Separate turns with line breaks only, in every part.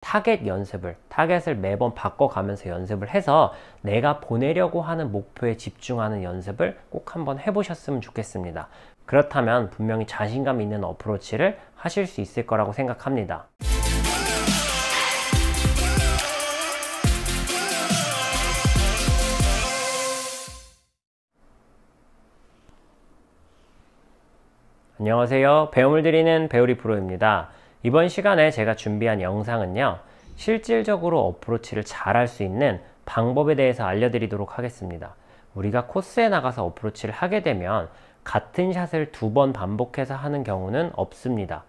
타겟 연습을, 타겟을 매번 바꿔가면서 연습을 해서 내가 보내려고 하는 목표에 집중하는 연습을 꼭 한번 해보셨으면 좋겠습니다. 그렇다면 분명히 자신감 있는 어프로치를 하실 수 있을 거라고 생각합니다. 안녕하세요. 배움을 드리는 배우리 프로입니다. 이번 시간에 제가 준비한 영상은요. 실질적으로 어프로치를 잘 할 수 있는 방법에 대해서 알려드리도록 하겠습니다. 우리가 코스에 나가서 어프로치를 하게 되면 같은 샷을 두 번 반복해서 하는 경우는 없습니다.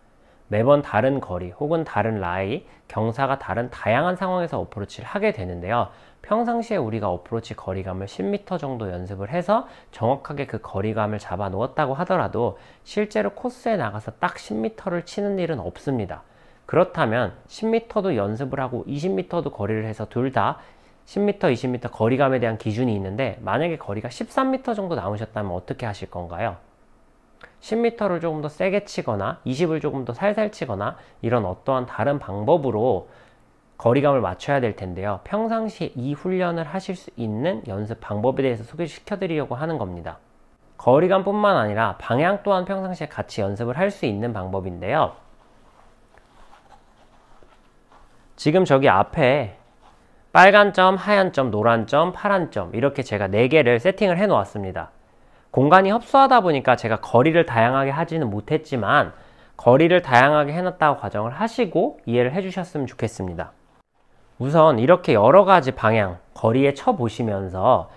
매번 다른 거리 혹은 다른 라이, 경사가 다른 다양한 상황에서 어프로치를 하게 되는데요. 평상시에 우리가 어프로치 거리감을 10m 정도 연습을 해서 정확하게 그 거리감을 잡아 놓았다고 하더라도 실제로 코스에 나가서 딱 10m를 치는 일은 없습니다. 그렇다면 10m도 연습을 하고 20m도 거리를 해서 둘 다 10m, 20m 거리감에 대한 기준이 있는데 만약에 거리가 13m 정도 나오셨다면 어떻게 하실 건가요? 10m를 조금 더 세게 치거나 20을 조금 더 살살 치거나 이런 어떠한 다른 방법으로 거리감을 맞춰야 될 텐데요. 평상시에 이 훈련을 하실 수 있는 연습 방법에 대해서 소개시켜 드리려고 하는 겁니다. 거리감뿐만 아니라 방향 또한 평상시에 같이 연습을 할 수 있는 방법인데요. 지금 저기 앞에 빨간 점, 하얀 점, 노란 점, 파란 점 이렇게 제가 4개를 세팅을 해 놓았습니다. 공간이 협소하다 보니까 제가 거리를 다양하게 하지는 못했지만 거리를 다양하게 해놨다고 과정을 하시고 이해를 해주셨으면 좋겠습니다. 우선 이렇게 여러 가지 방향, 거리에 쳐보시면서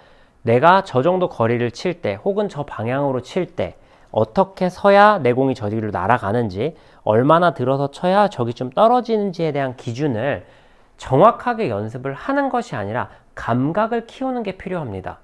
내가 저 정도 거리를 칠 때 혹은 저 방향으로 칠 때 어떻게 서야 내 공이 저기로 날아가는지 얼마나 들어서 쳐야 저기 좀 떨어지는지에 대한 기준을 정확하게 연습을 하는 것이 아니라 감각을 키우는 게 필요합니다.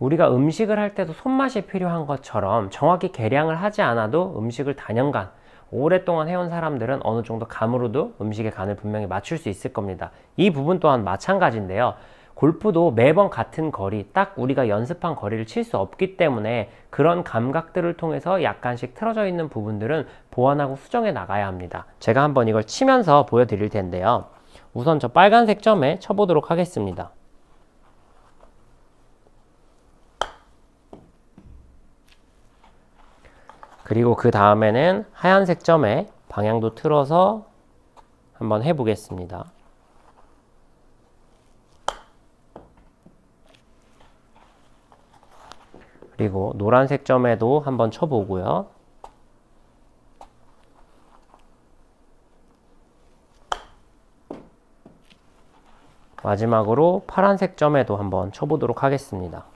우리가 음식을 할 때도 손맛이 필요한 것처럼 정확히 계량을 하지 않아도 음식을 단연간 오랫동안 해온 사람들은 어느 정도 감으로도 음식의 간을 분명히 맞출 수 있을 겁니다. 이 부분 또한 마찬가지인데요. 골프도 매번 같은 거리, 딱 우리가 연습한 거리를 칠 수 없기 때문에 그런 감각들을 통해서 약간씩 틀어져 있는 부분들은 보완하고 수정해 나가야 합니다. 제가 한번 이걸 치면서 보여드릴 텐데요. 우선 저 빨간색 점에 쳐보도록 하겠습니다. 그리고 그 다음에는 하얀색 점에 방향도 틀어서 한번 해보겠습니다. 그리고 노란색 점에도 한번 쳐보고요. 마지막으로 파란색 점에도 한번 쳐보도록 하겠습니다.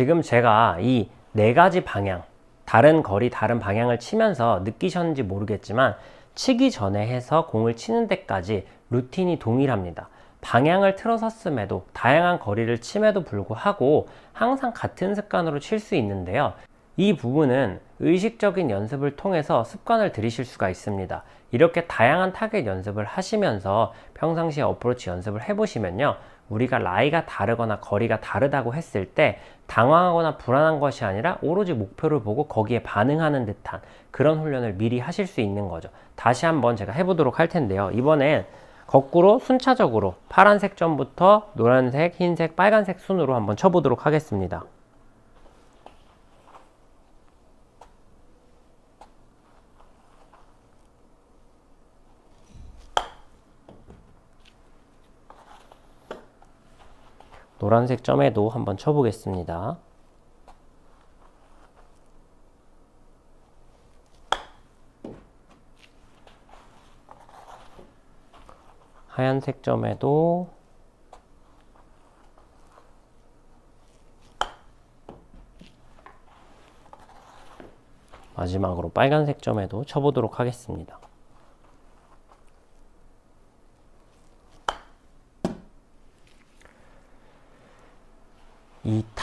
지금 제가 이 네 가지 방향, 다른 거리, 다른 방향을 치면서 느끼셨는지 모르겠지만 치기 전에 해서 공을 치는 데까지 루틴이 동일합니다. 방향을 틀어섰음에도 다양한 거리를 침에도 불구하고 항상 같은 습관으로 칠 수 있는데요. 이 부분은 의식적인 연습을 통해서 습관을 들이실 수가 있습니다. 이렇게 다양한 타겟 연습을 하시면서 평상시에 어프로치 연습을 해보시면요. 우리가 나이가 다르거나 거리가 다르다고 했을 때 당황하거나 불안한 것이 아니라 오로지 목표를 보고 거기에 반응하는 듯한 그런 훈련을 미리 하실 수 있는 거죠. 다시 한번 제가 해보도록 할 텐데요. 이번엔 거꾸로 순차적으로 파란색 점부터 노란색, 흰색, 빨간색 순으로 한번 쳐보도록 하겠습니다. 노란색 점에도 한번 쳐보겠습니다. 하얀색 점에도 마지막으로 빨간색 점에도 쳐보도록 하겠습니다.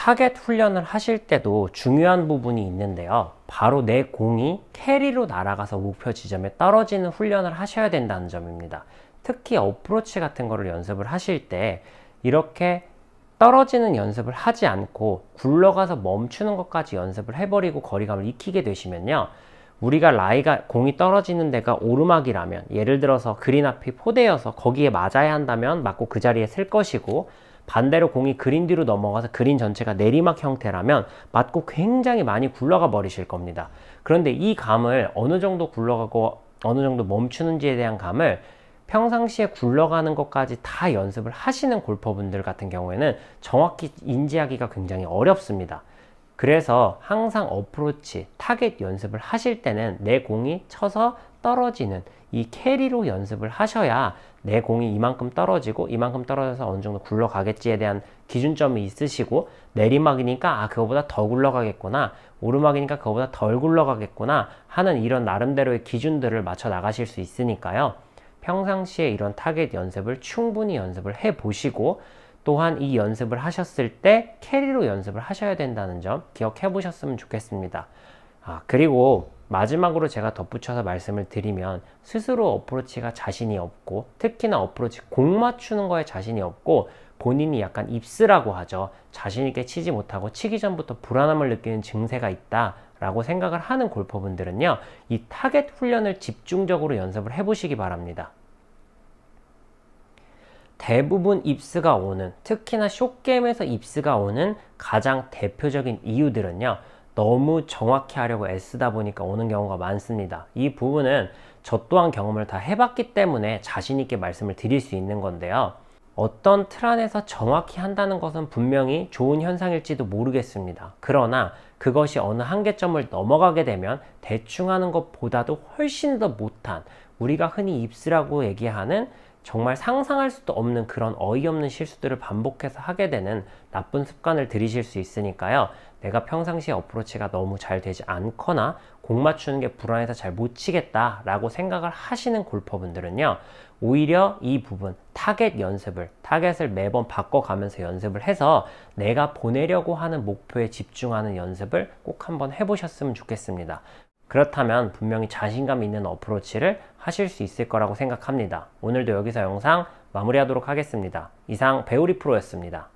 타겟 훈련을 하실 때도 중요한 부분이 있는데요. 바로 내 공이 캐리로 날아가서 목표 지점에 떨어지는 훈련을 하셔야 된다는 점입니다. 특히 어프로치 같은 거를 연습을 하실 때 이렇게 떨어지는 연습을 하지 않고 굴러가서 멈추는 것까지 연습을 해버리고 거리감을 익히게 되시면요. 우리가 라이가 공이 떨어지는 데가 오르막이라면 예를 들어서 그린 앞이 포대여서 거기에 맞아야 한다면 맞고 그 자리에 셀 것이고 반대로 공이 그린 뒤로 넘어가서 그린 전체가 내리막 형태라면 맞고 굉장히 많이 굴러가 버리실 겁니다. 그런데 이 감을 어느 정도 굴러가고 어느 정도 멈추는지에 대한 감을 평상시에 굴러가는 것까지 다 연습을 하시는 골퍼분들 같은 경우에는 정확히 인지하기가 굉장히 어렵습니다. 그래서 항상 어프로치, 타겟 연습을 하실 때는 내 공이 쳐서 떨어지는 이 캐리로 연습을 하셔야 내 공이 이만큼 떨어지고 이만큼 떨어져서 어느 정도 굴러가겠지에 대한 기준점이 있으시고 내리막이니까 아 그거보다 더 굴러가겠구나 오르막이니까 그거보다 덜 굴러가겠구나 하는 이런 나름대로의 기준들을 맞춰 나가실 수 있으니까요 평상시에 이런 타겟 연습을 충분히 연습을 해 보시고 또한 이 연습을 하셨을 때 캐리로 연습을 하셔야 된다는 점 기억해 보셨으면 좋겠습니다. 아, 그리고 마지막으로 제가 덧붙여서 말씀을 드리면 스스로 어프로치가 자신이 없고 특히나 어프로치 공 맞추는 거에 자신이 없고 본인이 약간 입스라고 하죠. 자신있게 치지 못하고 치기 전부터 불안함을 느끼는 증세가 있다. 라고 생각을 하는 골퍼분들은요, 이 타겟 훈련을 집중적으로 연습을 해보시기 바랍니다. 대부분 입스가 오는 특히나 쇼게임에서 입스가 오는 가장 대표적인 이유들은요 너무 정확히 하려고 애쓰다 보니까 오는 경우가 많습니다 이 부분은 저 또한 경험을 다 해봤기 때문에 자신 있게 말씀을 드릴 수 있는 건데요 어떤 틀 안에서 정확히 한다는 것은 분명히 좋은 현상일지도 모르겠습니다 그러나 그것이 어느 한계점을 넘어가게 되면 대충 하는 것보다도 훨씬 더 못한 우리가 흔히 입스라고 얘기하는 정말 상상할 수도 없는 그런 어이없는 실수들을 반복해서 하게 되는 나쁜 습관을 들이실 수 있으니까요. 내가 평상시에 어프로치가 너무 잘 되지 않거나 공 맞추는 게 불안해서 잘 못 치겠다라고 생각을 하시는 골퍼분들은요. 오히려 이 부분 타겟 연습을 타겟을 매번 바꿔가면서 연습을 해서 내가 보내려고 하는 목표에 집중하는 연습을 꼭 한번 해보셨으면 좋겠습니다. 그렇다면 분명히 자신감 있는 어프로치를 하실 수 있을 거라고 생각합니다. 오늘도 여기서 영상 마무리하도록 하겠습니다. 이상 배우리 프로였습니다.